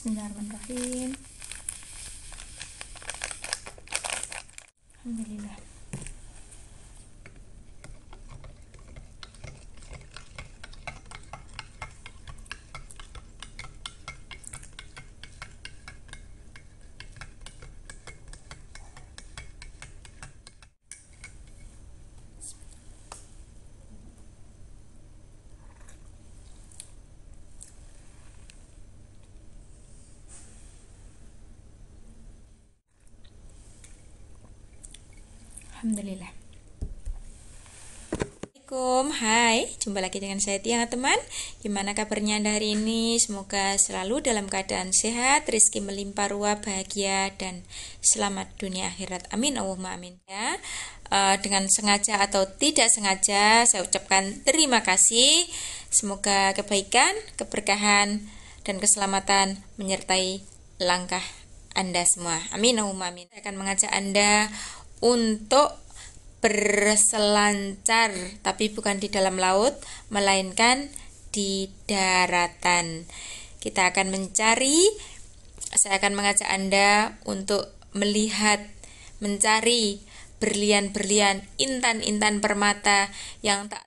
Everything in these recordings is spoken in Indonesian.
Bismillahirrahmanirrahim Alhamdulillah Alhamdulillah Assalamualaikum Hai, jumpa lagi dengan saya Tiang teman Gimana kabarnya anda hari ini? Semoga selalu dalam keadaan sehat Rizki melimpah ruah, bahagia Dan selamat dunia akhirat Amin, Allahumma amin ya, uh, Dengan sengaja atau tidak sengaja Saya ucapkan terima kasih Semoga kebaikan, keberkahan Dan keselamatan Menyertai langkah anda semua Amin, Allahumma amin Saya akan mengajak anda untuk berselancar, tapi bukan di dalam laut, melainkan di daratan. Kita akan mencari, saya akan mengajak Anda untuk melihat, mencari berlian-berlian, intan-intan permata yang tak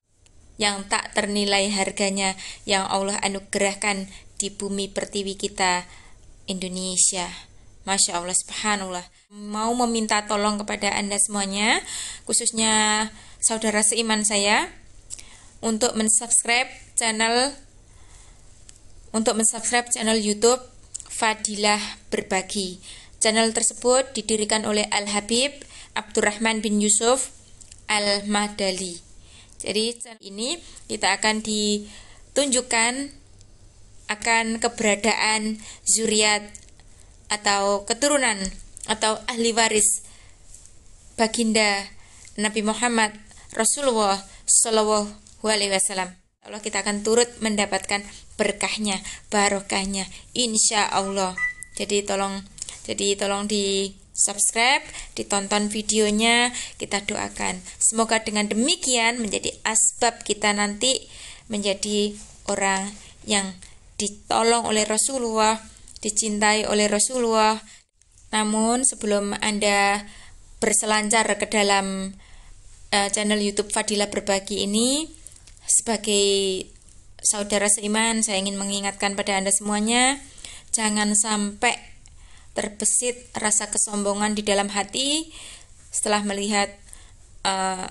yang tak ternilai harganya yang Allah anugerahkan di bumi pertiwi kita Indonesia. Masya Allah, subhanallah mau meminta tolong kepada Anda semuanya, khususnya saudara seiman saya, untuk mensubscribe channel untuk mensubscribe channel YouTube Fadilah Berbagi. Channel tersebut didirikan oleh Al Habib Abdurrahman bin Yusuf Al Madali. Jadi channel ini kita akan ditunjukkan akan keberadaan zuriat atau keturunan atau ahli waris baginda Nabi Muhammad Rasulullah Shallallahu Alaihi Wasallam. Allah kita akan turut mendapatkan berkahnya, barokahnya, insya Allah. Jadi tolong, jadi tolong di subscribe, ditonton videonya, kita doakan. Semoga dengan demikian menjadi asbab kita nanti menjadi orang yang ditolong oleh Rasulullah, dicintai oleh Rasulullah, namun sebelum Anda berselancar ke dalam uh, channel YouTube Fadila Berbagi ini sebagai saudara seiman saya ingin mengingatkan pada Anda semuanya jangan sampai terbesit rasa kesombongan di dalam hati setelah melihat eh,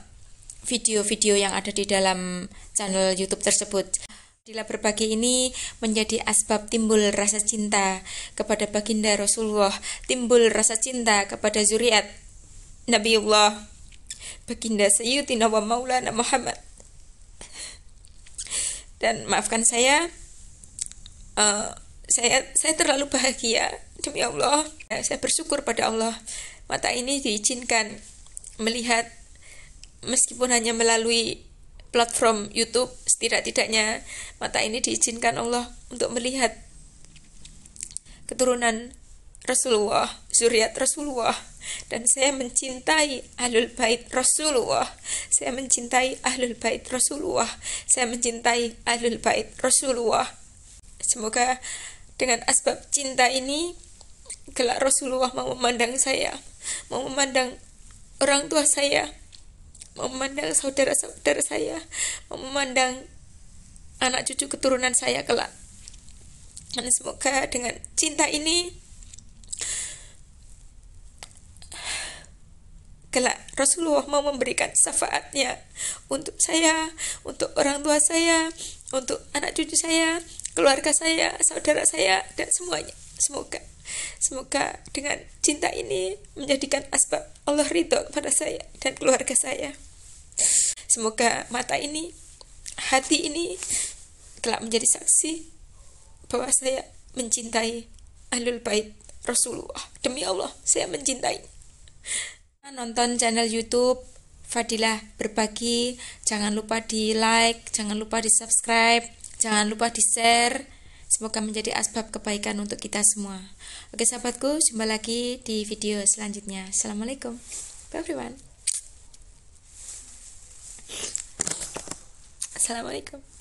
video-video uh, video -video yang ada di dalam channel YouTube tersebut. Dila berbagi ini menjadi asbab timbul rasa cinta kepada baginda Rasulullah, timbul rasa cinta kepada zuriat Nabiullah, baginda Sayyidina wa Maulana Muhammad. Dan maafkan saya, uh, saya saya terlalu bahagia demi Allah. Ya, saya bersyukur pada Allah. Mata ini diizinkan melihat meskipun hanya melalui platform YouTube tidak-tidaknya mata ini diizinkan Allah untuk melihat keturunan Rasulullah, zuriat Rasulullah. Dan saya mencintai Ahlul Bait Rasulullah. Saya mencintai Ahlul Bait Rasulullah. Saya mencintai Ahlul Bait Rasulullah. Semoga dengan asbab cinta ini kelak Rasulullah mau memandang saya, mau memandang orang tua saya, memandang saudara-saudara saya, memandang anak cucu keturunan saya kelak. Dan semoga dengan cinta ini kelak Rasulullah mau memberikan syafaatnya untuk saya, untuk orang tua saya, untuk anak cucu saya, keluarga saya, saudara saya, dan semuanya. Semoga. Semoga dengan cinta ini menjadikan asbab Allah ridho kepada saya dan keluarga saya. Semoga mata ini, hati ini telah menjadi saksi bahwa saya mencintai Ahlul Bait Rasulullah. Demi Allah, saya mencintai. Nonton channel YouTube Fadilah berbagi, jangan lupa di like, jangan lupa di subscribe, jangan lupa di share Semoga menjadi asbab kebaikan untuk kita semua. Oke sahabatku, jumpa lagi di video selanjutnya. Assalamualaikum. Bye everyone. Assalamualaikum.